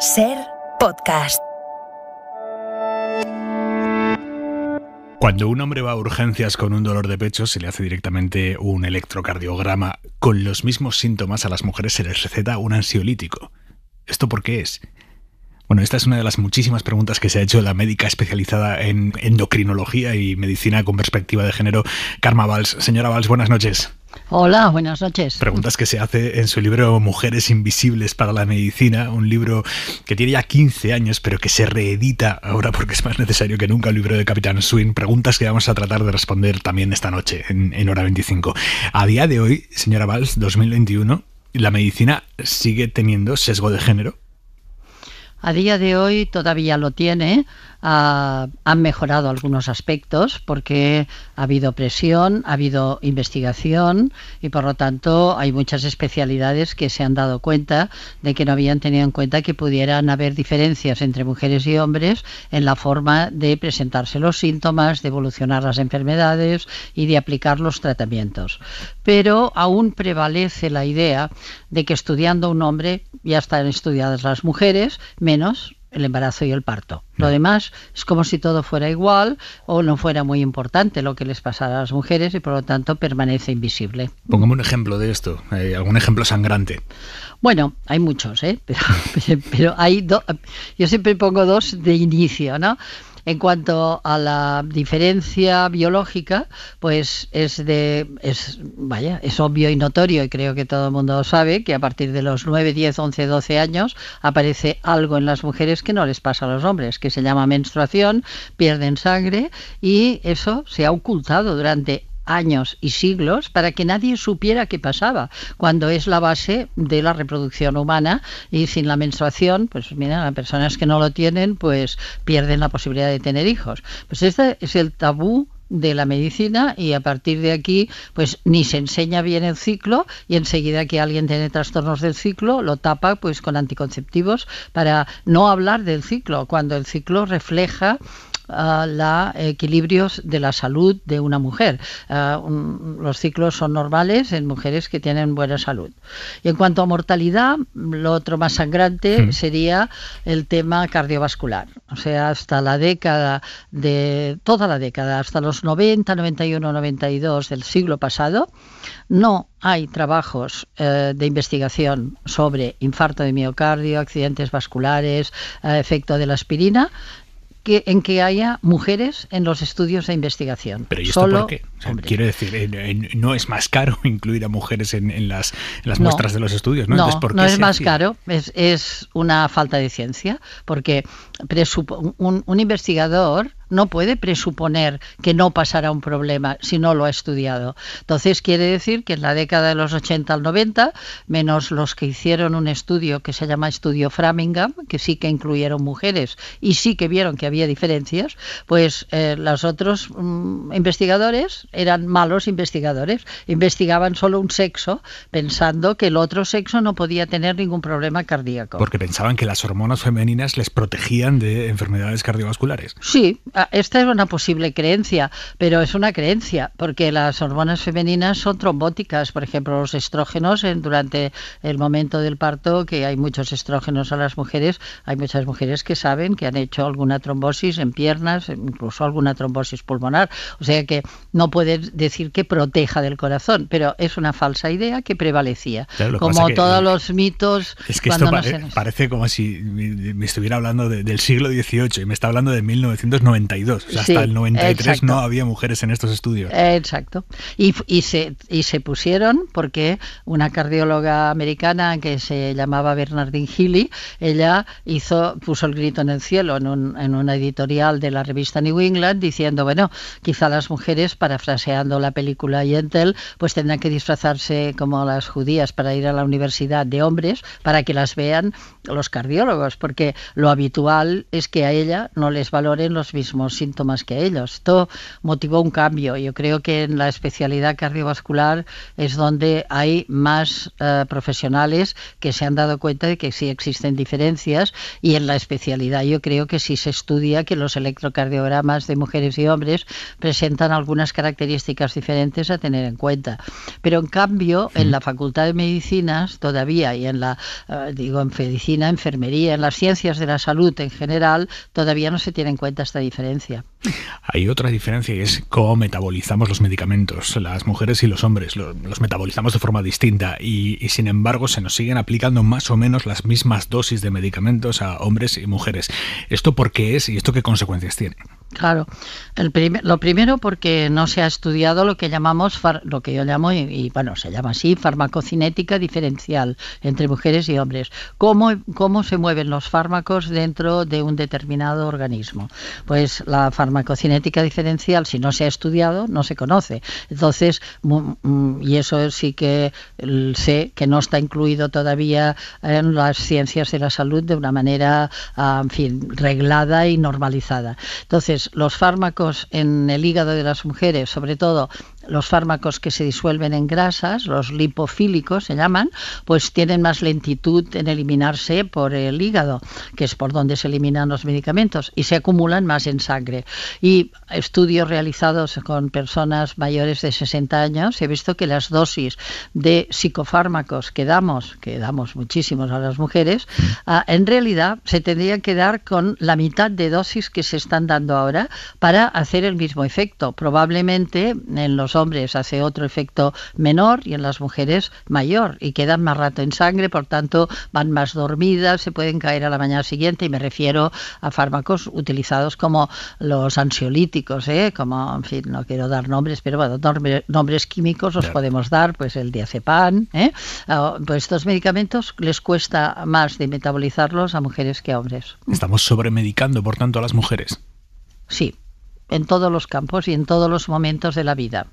Ser podcast. Cuando un hombre va a urgencias con un dolor de pecho, se le hace directamente un electrocardiograma. Con los mismos síntomas a las mujeres se les receta un ansiolítico. ¿Esto por qué es? Bueno, esta es una de las muchísimas preguntas que se ha hecho la médica especializada en endocrinología y medicina con perspectiva de género, Karma Valls. Señora Valls, buenas noches. Hola, buenas noches. Preguntas que se hace en su libro Mujeres Invisibles para la Medicina, un libro que tiene ya 15 años, pero que se reedita ahora porque es más necesario que nunca el libro de Capitán Swing. Preguntas que vamos a tratar de responder también esta noche, en, Hora 25. A día de hoy, señora Valls, 2021, ¿la medicina sigue teniendo sesgo de género? A día de hoy todavía lo tiene. han mejorado algunos aspectos porque ha habido presión, ha habido investigación y por lo tanto hay muchas especialidades que se han dado cuenta de que no habían tenido en cuenta que pudieran haber diferencias entre mujeres y hombres en la forma de presentarse los síntomas, de evolucionar las enfermedades y de aplicar los tratamientos pero aún prevalece la idea de que estudiando un hombre ya están estudiadas las mujeres, menos el embarazo y el parto. Lo mm. demás es como si todo fuera igual o no fuera muy importante lo que les pasara a las mujeres y por lo tanto permanece invisible. Pongamos un ejemplo de esto, eh, algún ejemplo sangrante. Bueno, hay muchos, ¿eh? pero, hay yo siempre pongo dos de inicio, ¿no? En cuanto a la diferencia biológica, pues es de es vaya, es obvio y notorio y creo que todo el mundo sabe que a partir de los 9, 10, 11, 12 años aparece algo en las mujeres que no les pasa a los hombres, que se llama menstruación, pierden sangre y eso se ha ocultado durante años y siglos para que nadie supiera qué pasaba, cuando es la base de la reproducción humana y sin la menstruación, pues mira, las personas que no lo tienen, pues pierden la posibilidad de tener hijos. Pues este es el tabú de la medicina y a partir de aquí pues ni se enseña bien el ciclo y enseguida que alguien tiene trastornos del ciclo lo tapa pues con anticonceptivos para no hablar del ciclo cuando el ciclo refleja a los equilibrios de la salud de una mujer. Eh, los ciclos son normales en mujeres que tienen buena salud. Y en cuanto a mortalidad, lo otro más sangrante hmm. sería el tema cardiovascular. O sea, hasta la década de toda la década, hasta los 90, 91, 92 del siglo pasado, no hay trabajos eh, de investigación sobre infarto de miocardio, accidentes vasculares, eh, efecto de la aspirina, que, en que haya mujeres en los estudios de investigación. Pero ¿y esto Solo, por qué? quiero decir, no es más caro incluir a mujeres en, las, muestras de los estudios, ¿no? No, es más caro, es, una falta de ciencia, porque un, un investigador no puede presuponer que no pasará un problema si no lo ha estudiado. Entonces quiere decir que en la década de los 80 al 90, menos los que hicieron un estudio que se llama Estudio Framingham, que sí que incluyeron mujeres y sí que vieron que había diferencias, pues eh, los otros mm, investigadores eran malos investigadores, investigaban solo un sexo pensando que el otro sexo no podía tener ningún problema cardíaco. Porque pensaban que las hormonas femeninas les protegían de enfermedades cardiovasculares. Sí, Ah, esta es una posible creencia, pero es una creencia, porque las hormonas femeninas son trombóticas, por ejemplo, los estrógenos durante el momento del parto, que hay muchos estrógenos a las mujeres, hay muchas mujeres que saben que han hecho alguna trombosis en piernas, incluso alguna trombosis pulmonar, o sea que no puedes decir que proteja del corazón, pero es una falsa idea que prevalecía, como todos los mitos. Es que esto parece como si me estuviera hablando del siglo XVIII y me está hablando de 1990 hasta el 93 no había mujeres en estos estudios. Exacto. Y, se, y se pusieron porque una cardióloga americana que se llamaba Bernardine Healy, ella hizo, puso el grito en el cielo en, en una editorial de la revista New England diciendo, bueno, quizá las mujeres, parafraseando la película yentel pues tendrán que disfrazarse como las judías para ir a la universidad de hombres para que las vean los cardiólogos, porque lo habitual es que a ella no les valoren los mismos síntomas que ellos. Esto motivó un cambio. Yo creo que en la especialidad cardiovascular es donde hay más eh, profesionales que se han dado cuenta de que sí existen diferencias y en la especialidad yo creo que sí se estudia que los electrocardiogramas de mujeres y hombres presentan algunas características diferentes a tener en cuenta. Pero en cambio, en la Facultad de Medicinas todavía y en la, eh, digo, en medicina, enfermería, en las ciencias de la salud en general, todavía no se tiene en cuenta esta diferencia. Hay otra diferencia y es cómo metabolizamos los medicamentos, las mujeres y los hombres. Los, metabolizamos de forma distinta y, y, sin embargo se nos siguen aplicando más o menos las mismas dosis de medicamentos a hombres y mujeres. ¿Esto por qué es y esto qué consecuencias tiene? Claro, el lo primero porque no se ha estudiado lo que llamamos, lo que yo llamo, y, bueno, se llama así, farmacocinética diferencial entre mujeres y hombres. ¿Cómo, ¿Cómo se mueven los fármacos dentro de un determinado organismo? Pues la farmacocinética diferencial, si no se ha estudiado, no se conoce. Entonces, mm, y eso sí que sé que no está incluido todavía en las ciencias de la salud de una manera, ah, en fin, reglada y normalizada. Entonces, pues, los fármacos en el hígado de las mujeres, sobre todo los fármacos que se disuelven en grasas, los lipofílicos se llaman, pues tienen más lentitud en eliminarse por el hígado, que es por donde se eliminan los medicamentos, y se acumulan más en sangre. Y estudios realizados con personas mayores de 60 años, he visto que las dosis de psicofármacos que damos, que damos muchísimos a las mujeres, ah, en realidad se tendrían que dar con la mitad de dosis que se están dando ahora para hacer el mismo efecto. Probablemente en los hombres hace otro efecto menor y en las mujeres mayor y quedan más rato en sangre, por tanto van más dormidas, se pueden caer a la mañana siguiente y me refiero a fármacos utilizados como los ansiolíticos, ¿eh? como, en fin, no quiero dar nombres, pero bueno, nombres químicos los podemos dar, pues el diazepam, ¿eh? ah, pues estos medicamentos les cuesta más de metabolizarlos a mujeres que a hombres. Estamos sobremedicando, por tanto, a las mujeres. Sí, en todos los campos y en todos los momentos de la vida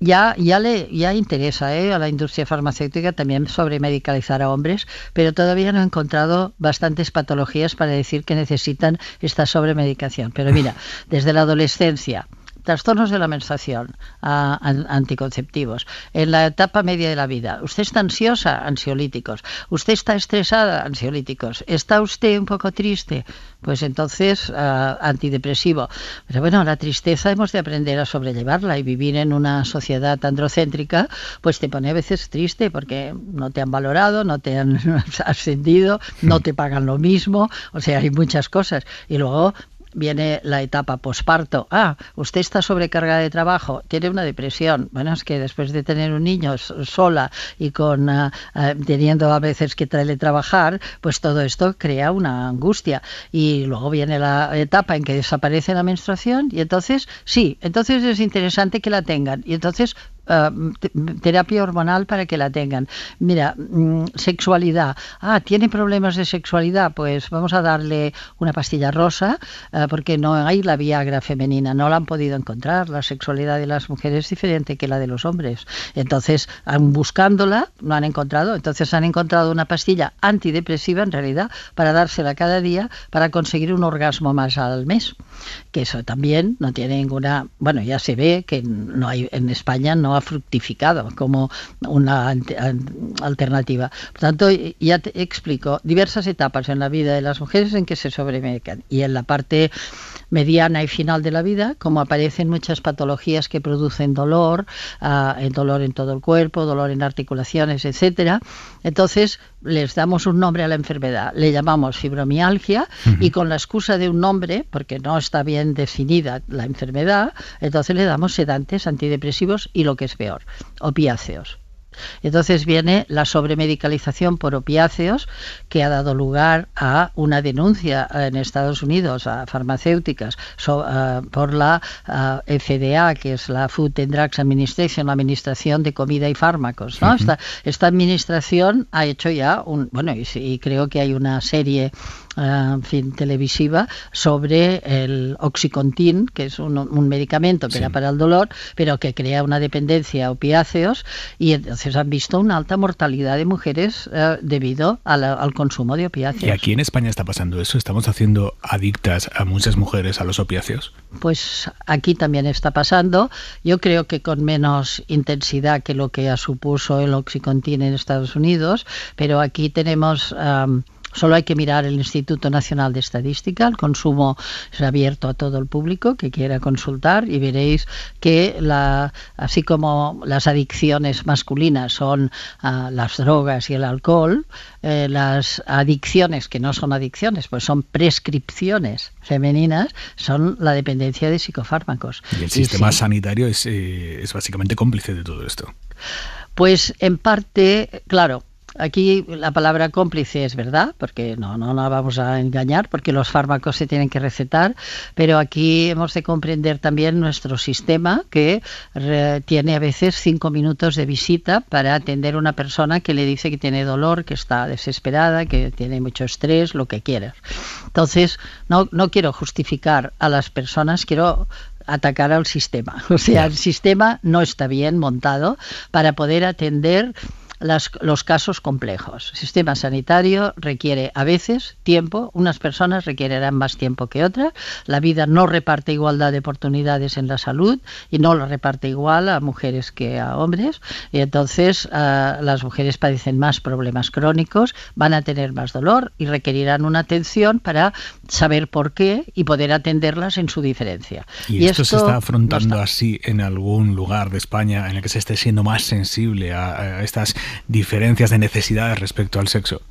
ya, ya le ya interesa eh, a la industria farmacéutica también sobre medicalizar a hombres, pero todavía no he encontrado bastantes patologías para decir que necesitan esta sobremedicación. Pero mira, desde la adolescencia, trastornos de la menstruación, anticonceptivos. En la etapa media de la vida, usted está ansiosa, ansiolíticos. Usted está estresada, ansiolíticos. Está usted un poco triste, pues entonces ah, antidepresivo. Pero bueno, la tristeza hemos de aprender a sobrellevarla y vivir en una sociedad androcéntrica, pues te pone a veces triste porque no te han valorado, no te han ascendido, no te pagan lo mismo, o sea, hay muchas cosas. Y luego viene la etapa posparto. Ah, usted está sobrecargada de trabajo, tiene una depresión. Bueno, es que después de tener un niño sola y con ah, ah, teniendo a veces que trabajar, pues todo esto crea una angustia. Y luego viene la etapa en que desaparece la menstruación y entonces, sí, entonces es interesante que la tengan. Y entonces eh, terapia hormonal para que la tengan. Mira, mm, sexualidad. Ah, tiene problemas de sexualidad, pues vamos a darle una pastilla rosa eh, porque no hay la Viagra femenina, no la han podido encontrar. La sexualidad de las mujeres es diferente que la de los hombres. Entonces, buscándola, no han encontrado. Entonces han encontrado una pastilla antidepresiva en realidad para dársela cada día para conseguir un orgasmo más al mes. Que eso también no tiene ninguna, bueno, ya se ve que no hay en España no fructificado como una alternativa. Por tanto, ya te explico diversas etapas en la vida de las mujeres en que se sobremecan y en la parte mediana y final de la vida, como aparecen muchas patologías que producen dolor, ah, dolor en todo el cuerpo, dolor en articulaciones, etcétera. Entonces, les damos un nombre a la enfermedad, le llamamos fibromialgia y con la excusa de un nombre, porque no está bien definida la enfermedad, entonces le damos sedantes, antidepresivos y lo que es peor, opiáceos. Entonces viene la sobremedicalización por opiáceos que ha dado lugar a una denuncia en Estados Unidos a farmacéuticas eh, por la eh, FDA, que es la Food and Drugs Administration, la Administración de Comida y Fármacos. esta, administración ha hecho ya un, bueno, y creo que hay una serie eh, en fin, televisiva sobre el Oxycontin, que es un, medicamento que era para el dolor, pero que crea una dependencia a opiáceos, y entonces han visto una alta mortalidad de mujeres eh, debido al consumo de opiáceos. ¿Y aquí en España está pasando eso? ¿Estamos haciendo adictas a muchas mujeres a los opiáceos? Pues aquí también está pasando. Yo creo que con menos intensidad que lo que supuso el Oxycontin en Estados Unidos, pero aquí tenemos... Solo hay que mirar el Instituto Nacional de Estadística. El consumo es abierto a todo el público que quiera consultar y veréis que la, así como las adicciones masculinas son ah, las drogas y el alcohol, eh, las adicciones que no son adicciones, pues son prescripciones femeninas, son la dependencia de psicofármacos. Y el sistema sanitario es, eh, es básicamente cómplice de todo esto. Pues en parte, claro, Aquí la palabra cómplice es verdad, porque no, no la vamos a engañar, porque los fármacos se tienen que recetar, pero aquí hemos de comprender también nuestro sistema que eh, tiene a veces cinco minutos de visita para atender a una persona que le dice que tiene dolor, que está desesperada, que tiene mucho estrés, lo que quieras. Entonces, no, no quiero justificar a las personas, quiero atacar al sistema. O sea, el sistema no está bien montado para poder atender los casos complejos. El sistema sanitario requiere a veces tiempo, unas personas requerirán más tiempo que otras, la vida no reparte igualdad de oportunidades en la salud y no lo reparte igual a mujeres que a hombres, y entonces ah, las mujeres padecen más problemas crónicos, van a tener más dolor y requerirán una atención para saber por qué y poder atenderlas en su diferencia. ¿Y, esto, se está afrontando así en algún lugar de España en el que se esté siendo más sensible a estas diferencias de necesidades respecto al sexo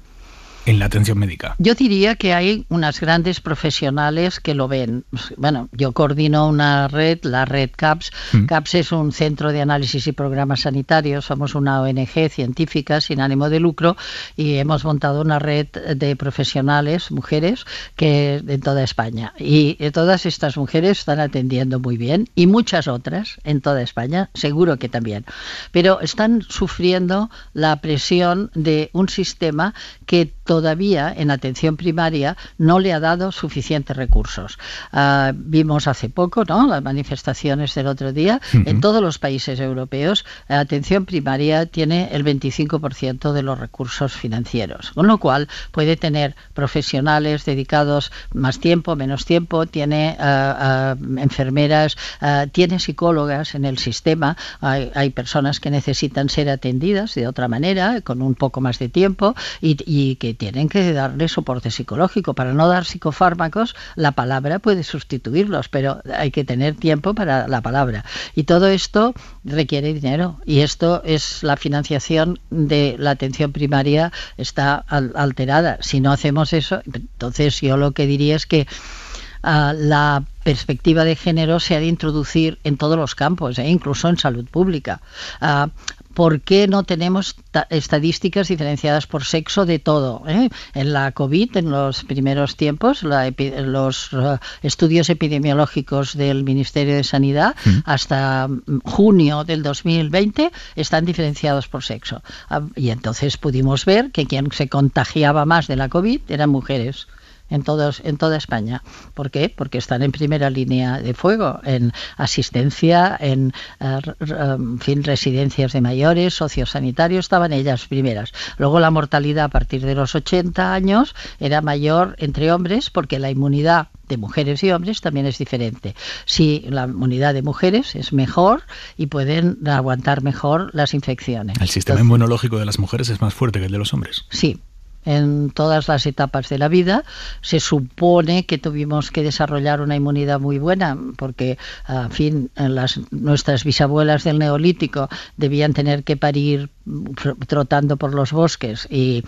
en la atención médica? Yo diría que hay unas grandes profesionales que lo ven. Bueno, yo coordino una red, la red CAPS. Mm. CAPS es un centro de análisis y programas sanitarios. Somos una ONG científica sin ánimo de lucro y hemos montado una red de profesionales, mujeres, que en toda España. Y eh, todas estas mujeres están atendiendo muy bien y muchas otras en toda España, seguro que también. Pero están sufriendo la presión de un sistema que todavía en atención primaria no le ha dado suficientes recursos. Ah, vimos hace poco ¿no? las manifestaciones del otro día. En todos los países europeos, la atención primaria tiene el 25% de los recursos financieros, con lo cual puede tener profesionales dedicados más tiempo, menos tiempo, tiene ah, ah, enfermeras, tiene psicólogas en el sistema. Hay, personas que necesitan ser atendidas de otra manera, con un poco más de tiempo y, y que tienen que darle soporte psicológico. Para no dar psicofármacos, la palabra puede sustituirlos, pero hay que tener tiempo para la palabra. Y todo esto requiere dinero. Y esto es la financiación de la atención primaria está alterada. Si no hacemos eso, entonces yo lo que diría es que Ah, la perspectiva de género se ha de introducir en todos los campos, eh, incluso en salud pública. Ah, ¿Por qué no tenemos estadísticas diferenciadas por sexo de todo? Eh? En la COVID, en los primeros tiempos, los ah, estudios epidemiológicos del Ministerio de Sanidad mm. hasta mm, junio del 2020 están diferenciados por sexo. y entonces pudimos ver que quien se contagiaba más de la COVID eran mujeres en, todos, en toda España. ¿Por qué? Porque están en primera línea de fuego, en asistencia, en, eh, fin, residencias de mayores, sociosanitarios, estaban ellas primeras. Luego la mortalidad a partir de los 80 años era mayor entre hombres porque la inmunidad de mujeres y hombres también es diferente. Si sí, la inmunidad de mujeres es mejor y pueden aguantar mejor las infecciones. El sistema inmunológico de las mujeres es más fuerte que el de los hombres. Sí, en todas las etapas de la vida. Se supone que tuvimos que desarrollar una inmunidad muy buena, porque, en fin, nuestras bisabuelas del Neolítico debían tener que parir mm, trotando por los bosques y,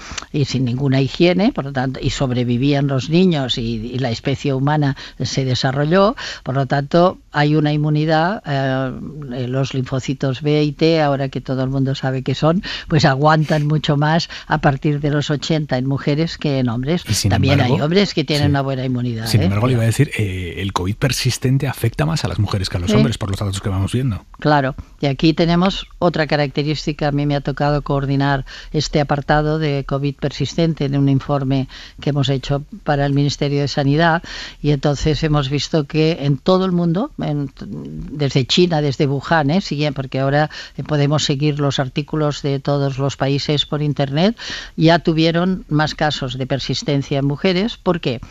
sin ninguna higiene, por lo tanto, y sobrevivían los niños y, la especie humana se desarrolló, por lo tanto, hay una inmunidad, eh, eh, los linfocitos B y T, ahora que todo el mundo sabe que son, pues aguantan mucho más a partir de los 80 en mujeres que en hombres. También hay hombres que tienen una buena inmunidad. Sin ¿eh? embargo, le iba a decir, eh, el COVID persistente afecta más a las mujeres que a los hombres por los datos que vamos viendo. Claro, y aquí tenemos otra característica. A mí me ha tocado coordinar este apartado de COVID persistente en un informe que hemos hecho para el Ministerio de Sanidad y entonces hemos visto que en todo el mundo, desde China, desde Wuhan, ¿eh? ¿eh? porque ahora eh, podemos seguir los artículos de todos los países por Internet, ya tuvieron más casos de persistencia en mujeres. ¿Por qué?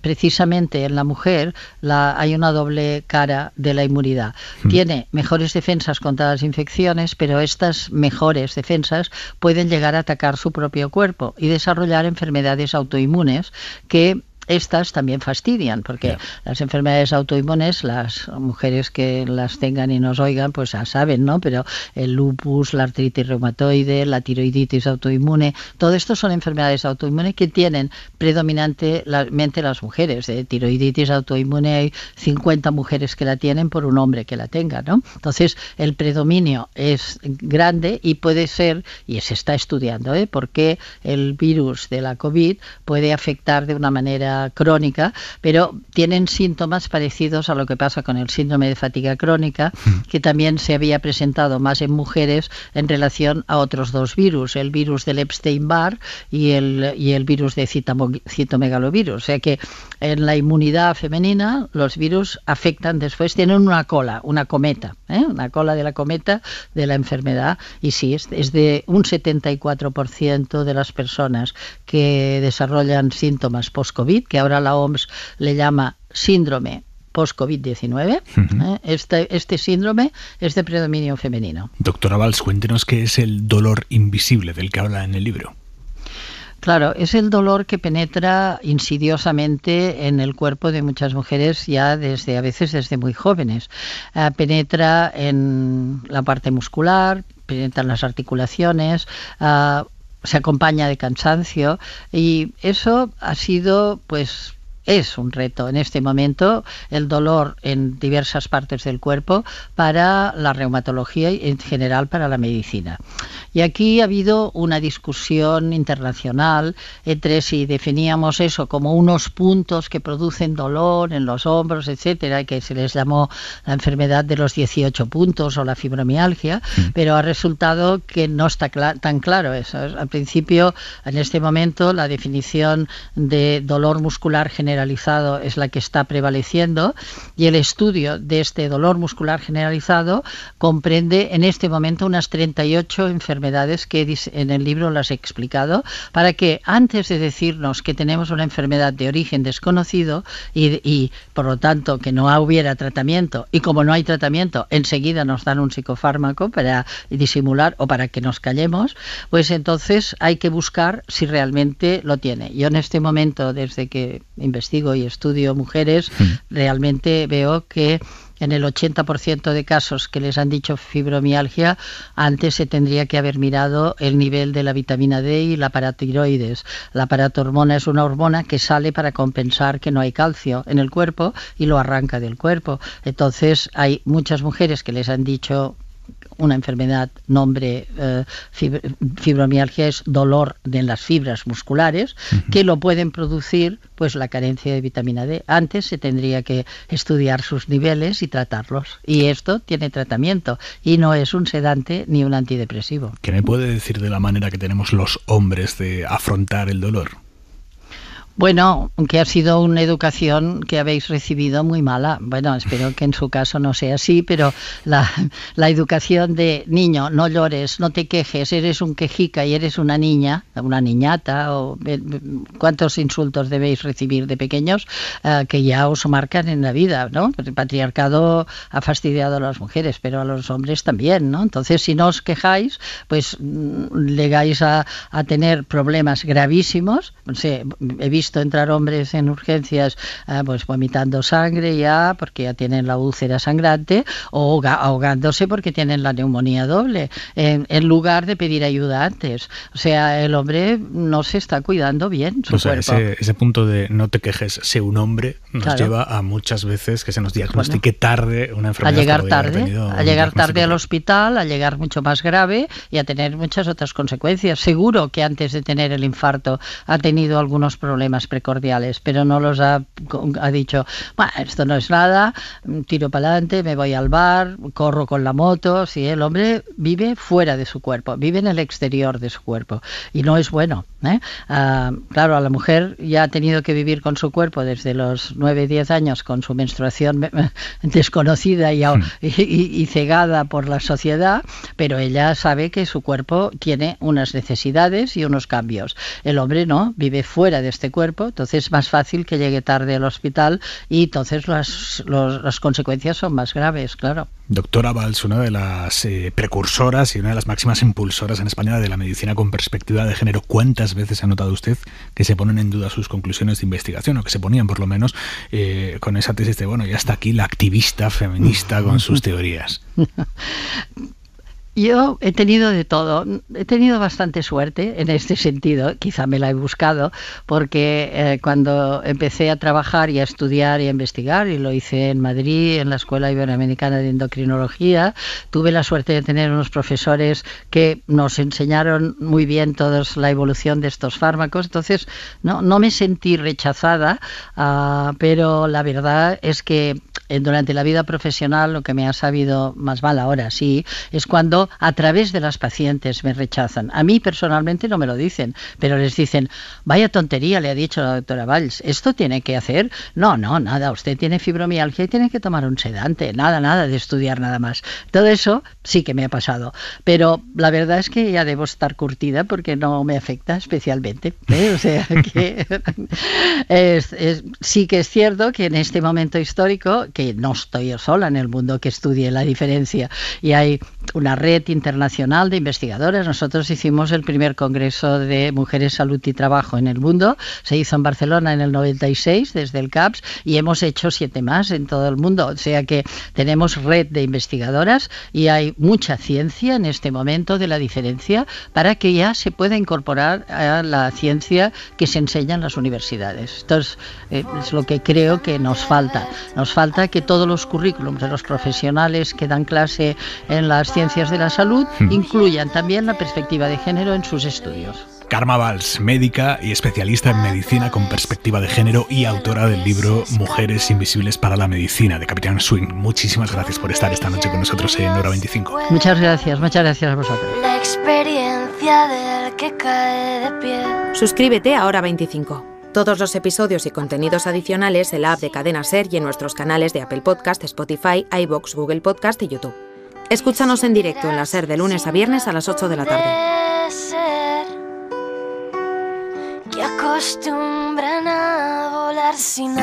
precisamente en la mujer la, hay una doble cara de la inmunidad. Hmm. Tiene mejores defensas contra las infecciones, pero estas mejores defensas pueden llegar a atacar su propio cuerpo y desarrollar enfermedades autoinmunes que estas también fastidian, porque las enfermedades autoinmunes, las mujeres que las tengan y nos oigan, pues ya saben, ¿no? Pero el lupus, la artritis reumatoide, la tiroiditis autoinmune, todo esto son enfermedades autoinmunes que tienen predominantemente las mujeres. De ¿eh? tiroiditis autoinmune hay 50 mujeres que la tienen por un hombre que la tenga, ¿no? Entonces, el predominio es grande y puede ser, y se está estudiando, ¿eh? Porque el virus de la COVID puede afectar de una manera crónica, pero tienen síntomas parecidos a lo que pasa con el síndrome de fatiga crónica, que también se había presentado más en mujeres en relación a otros dos virus, el virus del Epstein-Barr y el, el virus de citomegalovirus. O sea que en la inmunidad femenina los virus afectan después, tienen una cola, una cometa, ¿eh? una cola de la cometa de la enfermedad y sí, es de un 74% de las personas que desarrollan síntomas post-COVID que ahora la OMS le llama síndrome post-COVID-19, ¿eh? este, este síndrome es de predominio femenino. Doctora Valls, cuéntenos qué es el dolor invisible del que habla en el libro. Claro, es el dolor que penetra insidiosamente en el cuerpo de muchas mujeres ya desde a veces desde muy jóvenes. Eh, penetra en la parte muscular, penetra en las articulaciones, eh, se acompaña de cansancio y eso ha sido pues es un reto en este momento el dolor en diversas partes del cuerpo para la reumatología y en general para la medicina. Y aquí ha habido una discusión internacional entre si definíamos eso como unos puntos que producen dolor en los hombros, etcétera, que se les llamó la enfermedad de los 18 puntos o la fibromialgia, mm. pero ha resultado que no está tan claro eso. Al principio, en este momento, la definición de dolor muscular general generalizado es la que está prevaleciendo y el estudio de este dolor muscular generalizado comprende en este momento unas 38 enfermedades que en el libro las he explicado para que antes de decirnos que tenemos una enfermedad de origen desconocido y, por lo tanto que no hubiera tratamiento y como no hay tratamiento enseguida nos dan un psicofármaco para disimular o para que nos callemos, pues entonces hay que buscar si realmente lo tiene. Yo en este momento, desde que investigo y estudio mujeres, mm. realmente veo que en el 80% de casos que les han dicho fibromialgia, antes se tendría que haber mirado el nivel de la vitamina D y la paratiroides. La paratormona es una hormona que sale para compensar que no hay calcio en el cuerpo y lo arranca del cuerpo. Entonces, hay muchas mujeres que les han dicho una enfermedad, nombre eh, fibromialgia es dolor en las fibras musculares, que lo pueden producir pues la carencia de vitamina D. Antes se tendría que estudiar sus niveles y tratarlos. Y esto tiene tratamiento y no es un sedante ni un antidepresivo. ¿Qué me puede decir de la manera que tenemos los hombres de afrontar el dolor? Bueno, que ha sido una educación que habéis recibido muy mala. Bueno, espero que en su caso no sea así, pero la, educación de niño, no llores, no te quejes, eres un quejica y eres una niña, una niñata, o eh, cuántos insultos debéis recibir de pequeños eh, que ya os marcan en la vida, ¿no? El patriarcado ha fastidiado a las mujeres, pero a los hombres también, ¿no? Entonces, si no os quejáis, pues llegáis mm, a, a tener problemas gravísimos. he visto visto entrar hombres en urgencias ah, pues vomitando sangre ya porque ya tienen la úlcera sangrante o ahogándose porque tienen la neumonía doble, en, lugar de pedir ayuda antes. O sea, el hombre no se está cuidando bien su pues o sea, Ese, punto de no te quejes, sé un hombre, nos lleva a muchas veces que se nos diagnostique tarde una enfermedad. A llegar tarde, a llegar tarde al hospital, a llegar mucho más grave y a tener muchas otras consecuencias. Seguro que antes de tener el infarto ha tenido algunos problemas ...más precordiales, pero no los ha, ha dicho, bueno, esto no es nada, mm, tiro para adelante, me voy al bar, corro con la moto, si el hombre vive fuera de su cuerpo, vive en el exterior de su cuerpo y no es bueno. ¿eh? Ah, claro, a la mujer ya ha tenido que vivir con su cuerpo desde los 9, 10 años con su menstruación desconocida hmm. y, y cegada por la sociedad, pero ella sabe que su cuerpo tiene unas necesidades y unos cambios. El hombre no, vive fuera de este cuerpo entonces es más fácil que llegue tarde al hospital y entonces las, consecuencias son más graves, claro. Doctora Valls, una de las eh, precursoras y una de las máximas impulsoras en España de la medicina con perspectiva de género, ¿cuántas veces ha notado usted que se ponen en duda sus conclusiones de investigación, o que se ponían por lo menos eh, con esa tesis de, bueno, ya está aquí la activista feminista con sus teorías? Yo he tenido de todo, he tenido bastante suerte en este sentido, quizá me la he buscado, porque eh, cuando empecé a trabajar y a estudiar y a investigar, y lo hice en Madrid, en la Escuela Iberoamericana de Endocrinología, tuve la suerte de tener unos profesores que nos enseñaron muy bien toda la evolución de estos fármacos, entonces no, no me sentí rechazada, ah, pero la verdad es que eh, durante la vida profesional lo que me ha sabido más mal ahora, sí, es cuando a través de las pacientes me rechazan. A mí personalmente no me lo dicen, pero les dicen, vaya tontería, le ha dicho la doctora Valls, ¿esto tiene que hacer? No, no, nada, usted tiene fibromialgia y tiene que tomar un sedante, nada, nada de estudiar nada más. Todo eso sí que me ha pasado, pero la verdad es que ya debo estar curtida porque no me afecta especialmente. ¿eh? O sea que sí que es cierto que en este momento histórico, que no estoy sola en el mundo que estudie la diferencia y hay una red internacional de investigadoras Nosotros hicimos el primer congreso de mujeres, salud y trabajo en el mundo. Se hizo en Barcelona en el 96 desde el CAPS y hemos hecho siete más en todo el mundo. O sea que tenemos red de investigadoras y hay mucha ciencia en este momento de la diferencia para que ya se pueda incorporar a la ciencia que se enseña en las universidades. Esto es, eh, es lo que creo que nos falta. Nos falta que todos los currículums de los profesionales que dan clase en las ciencias de la salud hmm. incluyan también la perspectiva de género en sus estudios. Karma Valls, médica y especialista en medicina con perspectiva de género y autora del libro Mujeres Invisibles para la Medicina de Capitán Swing. Muchísimas gracias por estar esta noche con nosotros en Hora 25. Muchas gracias, muchas gracias a vosotros. La experiencia del que cae de pie. Suscríbete a Hora 25. Todos los episodios y contenidos adicionales en la app de Cadena Ser y en nuestros canales de Apple Podcast, Spotify, iBox, Google Podcast y YouTube. Escúchanos en directo en la SER de lunes a viernes a las 8 de la tarde. sin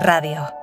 radio.